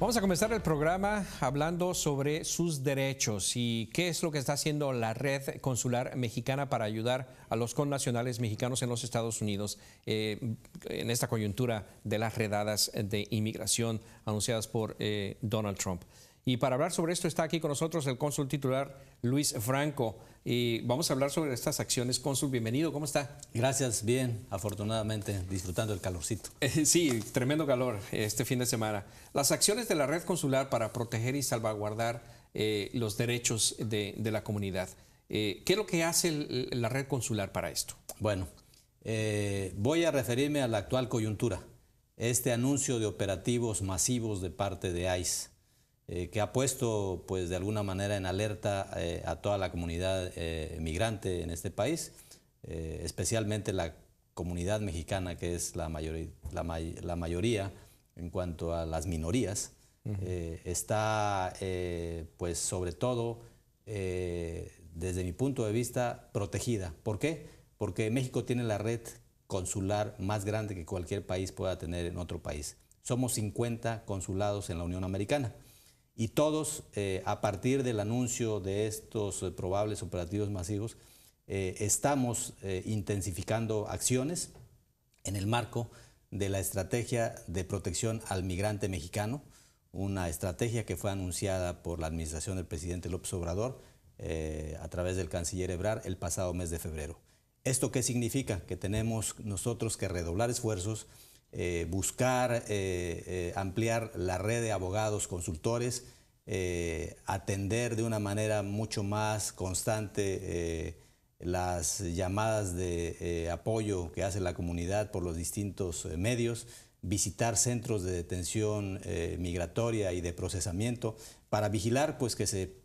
Vamos a comenzar el programa hablando sobre sus derechos y qué es lo que está haciendo la red consular mexicana para ayudar a los connacionales mexicanos en los Estados Unidos eh, en esta coyuntura de las redadas de inmigración anunciadas por eh, Donald Trump. Y para hablar sobre esto está aquí con nosotros el cónsul titular Luis Franco. Y vamos a hablar sobre estas acciones. Cónsul, bienvenido, ¿cómo está? Gracias, bien, afortunadamente, disfrutando el calorcito. Eh, sí, tremendo calor eh, este fin de semana. Las acciones de la red consular para proteger y salvaguardar eh, los derechos de, la comunidad. ¿Qué es lo que hace la red consular para esto? Bueno, voy a referirme a la actual coyuntura, este anuncio de operativos masivos de parte de ICE eh, que ha puesto pues de alguna manera en alerta eh, a toda la comunidad eh, migrante en este país, especialmente la comunidad mexicana que es la, mayoría, en cuanto a las minorías, está pues sobre todo desde mi punto de vista protegida. ¿Por qué? Porque México tiene la red consular más grande que cualquier país pueda tener en otro país. Somos 50 consulados en la Unión Americana y todos eh, a partir del anuncio de estos eh, probables operativos masivos eh, estamos intensificando acciones en el marco de la estrategia de protección al migrante mexicano, una estrategia que fue anunciada por la administración del presidente López Obrador a través del canciller Ebrar el pasado mes de febrero. ¿Esto qué significa? Que tenemos nosotros que redoblar esfuerzos, eh, buscar eh, eh, ampliar la red de abogados consultores, atender de una manera mucho más constante las llamadas de apoyo que hace la comunidad por los distintos medios, visitar centros de detención migratoria y de procesamiento para vigilar pues, que se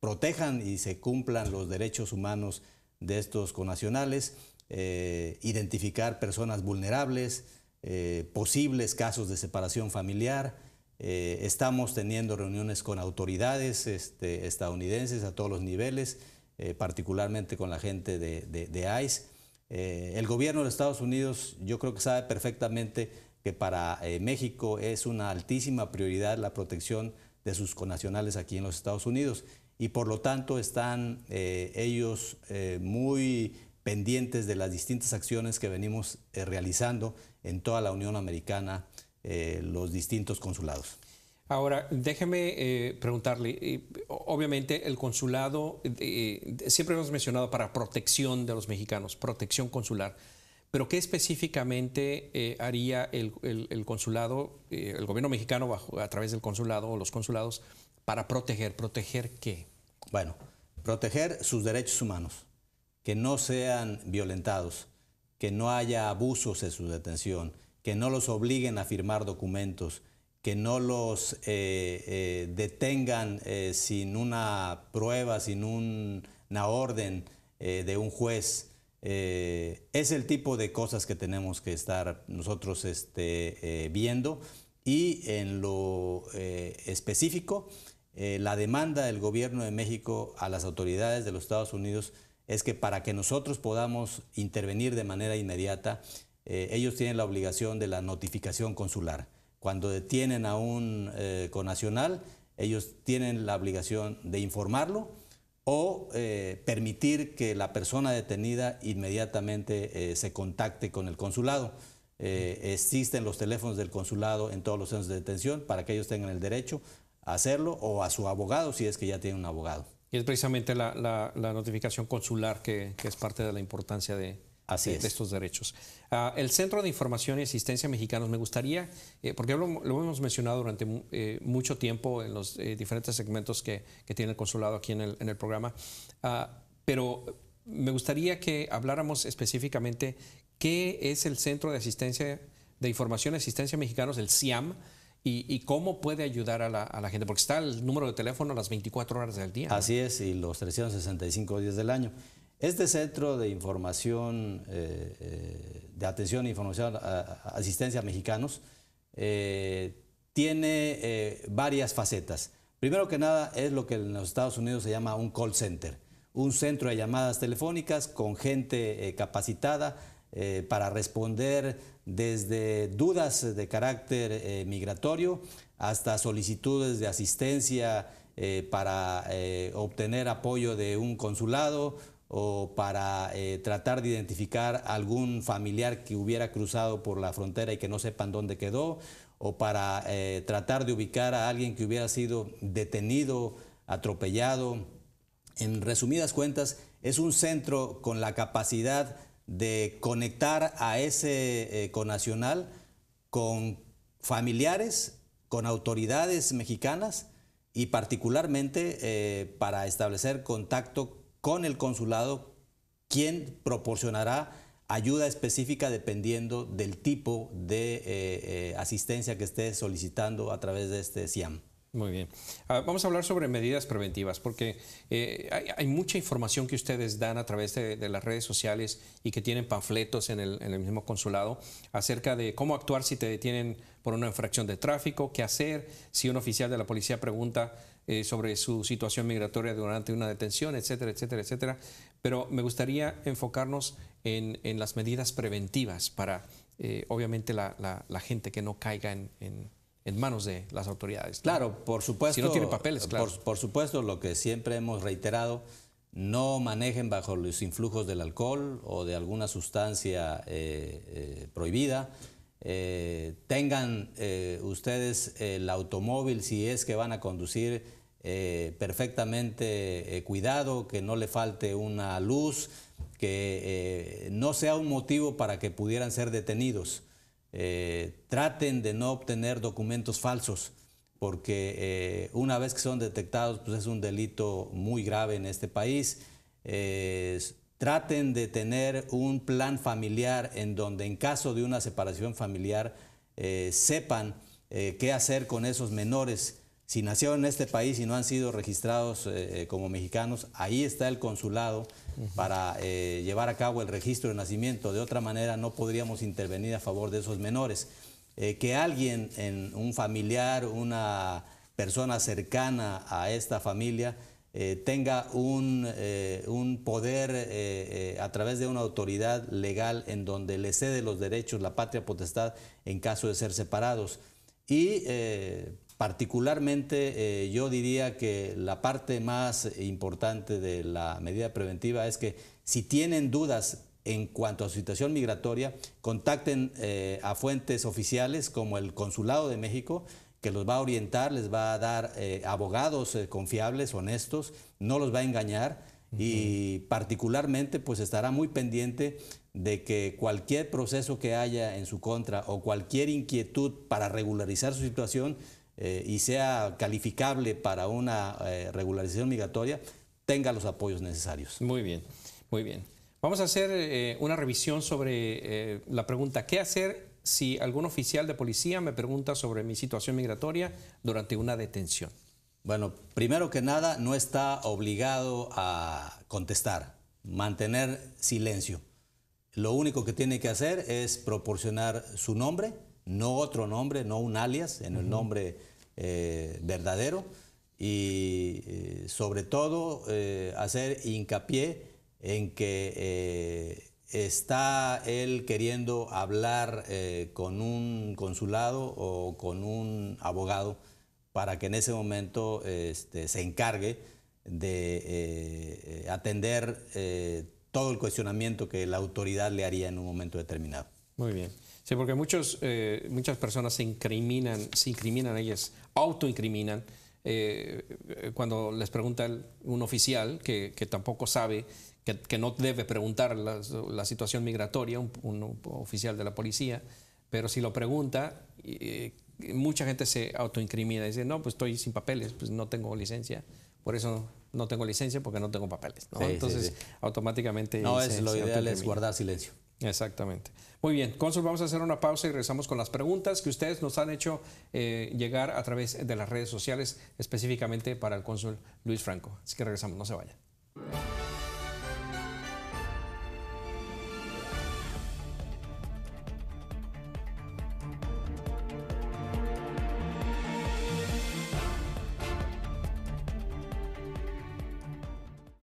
protejan y se cumplan los derechos humanos de estos conacionales, identificar personas vulnerables, eh, posibles casos de separación familiar. Eh, estamos teniendo reuniones con autoridades este, estadounidenses a todos los niveles, eh, particularmente con la gente de, de, ICE. el gobierno de Estados Unidos yo creo que sabe perfectamente que para México es una altísima prioridad la protección de sus connacionales aquí en los Estados Unidos y por lo tanto están ellos muy pendientes de las distintas acciones que venimos eh, realizando en toda la Unión Americana, eh, los distintos consulados. Ahora, déjeme eh, preguntarle, obviamente el consulado, siempre hemos mencionado para protección de los mexicanos, protección consular, pero ¿qué específicamente haría el, consulado, el gobierno mexicano bajo, a través del consulado o los consulados para proteger? ¿Proteger qué? Bueno, proteger sus derechos humanos que no sean violentados, que no haya abusos en su detención, que no los obliguen a firmar documentos, que no los eh, eh, detengan eh, sin una prueba, sin una orden de un juez. es el tipo de cosas que tenemos que estar nosotros este, viendo y en lo específico, la demanda del gobierno de México a las autoridades de los Estados Unidos es que para que nosotros podamos intervenir de manera inmediata, eh, ellos tienen la obligación de la notificación consular. Cuando detienen a un eh, con conacional, ellos tienen la obligación de informarlo o eh, permitir que la persona detenida inmediatamente se contacte con el consulado. existen los teléfonos del consulado en todos los centros de detención para que ellos tengan el derecho a hacerlo o a su abogado si es que ya tiene un abogado. Y es precisamente la, notificación consular que, es parte de la importancia de, estos derechos. Ah, el Centro de Información y Asistencia Mexicanos, me gustaría, eh, porque lo, hemos mencionado durante eh, mucho tiempo en los eh, diferentes segmentos que, tiene el consulado aquí en el, programa, ah, pero me gustaría que habláramos específicamente qué es el Centro de Asistencia de Información y Asistencia Mexicanos, el CIAM, y, cómo puede ayudar a la, gente, porque está el número de teléfono a las 24 horas del día. Así es, y los 365 días del año. Este centro de información, eh, eh, de atención e información, asistencia a mexicanos, eh, tiene varias facetas. Primero que nada es lo que en los Estados Unidos se llama un call center, un centro de llamadas telefónicas con gente capacitada eh, para responder desde dudas de carácter eh, migratorio hasta solicitudes de asistencia eh, para obtener apoyo de un consulado o para tratar de identificar algún familiar que hubiera cruzado por la frontera y que no sepan dónde quedó, o para tratar de ubicar a alguien que hubiera sido detenido, atropellado. En resumidas cuentas, es un centro con la capacidad de conectar a ese con eh, conacional con familiares, con autoridades mexicanas y particularmente eh, para establecer contacto con el consulado, quien proporcionará ayuda específica dependiendo del tipo de eh, asistencia que esté solicitando a través de este SIAM. Muy bien. Ah, vamos a hablar sobre medidas preventivas, porque eh, hay, mucha información que ustedes dan a través de, las redes sociales y que tienen panfletos en el, mismo consulado acerca de cómo actuar si te detienen por una infracción de tráfico, qué hacer si un oficial de la policía pregunta eh, sobre su situación migratoria durante una detención, etcétera, etcétera, etcétera. Pero me gustaría enfocarnos en, las medidas preventivas para, eh, obviamente, la, gente que no caiga en en manos de las autoridades. Claro, por supuesto. Si no tiene papeles, claro. Por, supuesto, lo que siempre hemos reiterado, no manejen bajo los influjos del alcohol o de alguna sustancia eh, eh, prohibida. Eh, tengan ustedes el automóvil si es que van a conducir perfectamente cuidado, que no le falte una luz, que no sea un motivo para que pudieran ser detenidos. Eh, traten de no obtener documentos falsos, porque eh, una vez que son detectados, pues es un delito muy grave en este país. traten de tener un plan familiar en donde en caso de una separación familiar eh, sepan qué hacer con esos menores si nacieron en este país y no han sido registrados eh, eh, como mexicanos, ahí está el consulado para eh, llevar a cabo el registro de nacimiento. De otra manera no podríamos intervenir a favor de esos menores. que alguien, en un familiar, una persona cercana a esta familia, tenga un, un poder a través de una autoridad legal en donde le cede los derechos, la patria potestad, en caso de ser separados. Y Particularmente eh, yo diría que la parte más importante de la medida preventiva es que si tienen dudas en cuanto a su situación migratoria, contacten eh, a fuentes oficiales como el Consulado de México, que los va a orientar, les va a dar eh, abogados confiables, honestos, no los va a engañar y particularmente pues estará muy pendiente de que cualquier proceso que haya en su contra o cualquier inquietud para regularizar su situación, eh, y sea calificable para una eh, regularización migratoria, tenga los apoyos necesarios. Muy bien, muy bien. Vamos a hacer eh, una revisión sobre la pregunta, ¿qué hacer si algún oficial de policía me pregunta sobre mi situación migratoria durante una detención? Bueno, primero que nada, no está obligado a contestar, mantener silencio. Lo único que tiene que hacer es proporcionar su nombre, no otro nombre, no un alias, en el nombre eh, verdadero y eh, sobre todo eh, hacer hincapié en que está él queriendo hablar con un consulado o con un abogado para que en ese momento este, se encargue de atender todo el cuestionamiento que la autoridad le haría en un momento determinado. Muy bien. Sí, porque muchos, eh, muchas personas se incriminan, se incriminan ellas, autoincriminan, incriminan eh, eh, cuando les pregunta un oficial que, tampoco sabe, que, no debe preguntar la, situación migratoria, un, oficial de la policía, pero si lo pregunta, mucha gente se autoincrimina y dice, no, pues estoy sin papeles, pues no tengo licencia, por eso no tengo licencia porque no tengo papeles. Entonces, automáticamente... No, es, lo ideal es guardar silencio. Exactamente. Muy bien, Cónsul, vamos a hacer una pausa y regresamos con las preguntas que ustedes nos han hecho eh, llegar a través de las redes sociales, específicamente para el Cónsul Luis Franco. Así que regresamos, no se vayan.